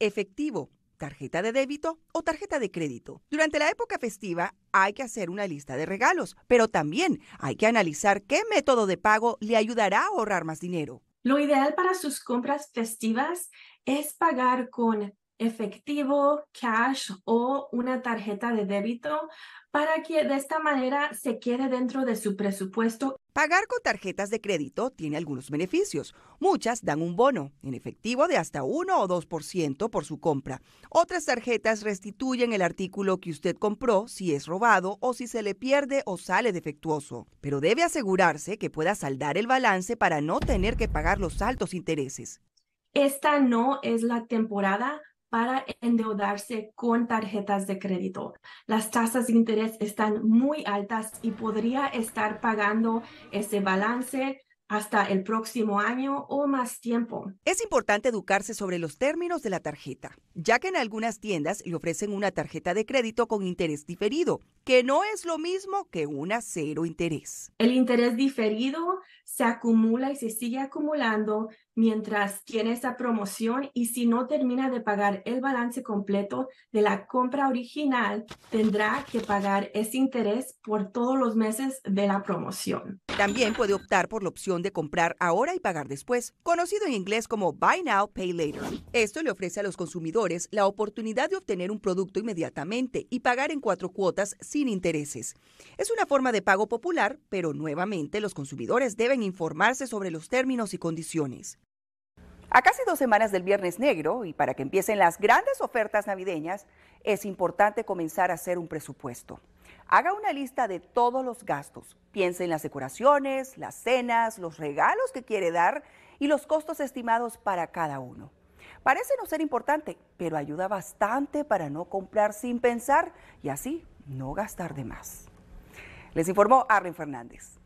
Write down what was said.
efectivo, tarjeta de débito o tarjeta de crédito. Durante la época festiva hay que hacer una lista de regalos, pero también hay que analizar qué método de pago le ayudará a ahorrar más dinero. Lo ideal para sus compras festivas es pagar con efectivo, cash o una tarjeta de débito para que de esta manera se quede dentro de su presupuesto. Pagar con tarjetas de crédito tiene algunos beneficios. Muchas dan un bono en efectivo de hasta 1 o 2% por su compra. Otras tarjetas restituyen el artículo que usted compró si es robado o si se le pierde o sale defectuoso. Pero debe asegurarse que pueda saldar el balance para no tener que pagar los altos intereses. Esta no es la temporada para endeudarse con tarjetas de crédito. Las tasas de interés están muy altas y podría estar pagando ese balance hasta el próximo año o más tiempo. Es importante educarse sobre los términos de la tarjeta, ya que en algunas tiendas le ofrecen una tarjeta de crédito con interés diferido, que no es lo mismo que una cero interés. El interés diferido se acumula y se sigue acumulando mientras tiene esa promoción y si no termina de pagar el balance completo de la compra original, tendrá que pagar ese interés por todos los meses de la promoción. También puede optar por la opción de comprar ahora y pagar después, conocido en inglés como Buy Now, Pay Later. Esto le ofrece a los consumidores la oportunidad de obtener un producto inmediatamente y pagar en cuatro cuotas sin intereses. Es una forma de pago popular, pero nuevamente los consumidores deben informarse sobre los términos y condiciones. A casi dos semanas del Viernes Negro y para que empiecen las grandes ofertas navideñas, es importante comenzar a hacer un presupuesto. Haga una lista de todos los gastos. Piense en las decoraciones, las cenas, los regalos que quiere dar y los costos estimados para cada uno. Parece no ser importante, pero ayuda bastante para no comprar sin pensar y así no gastar de más. Les informó Arlen Fernández.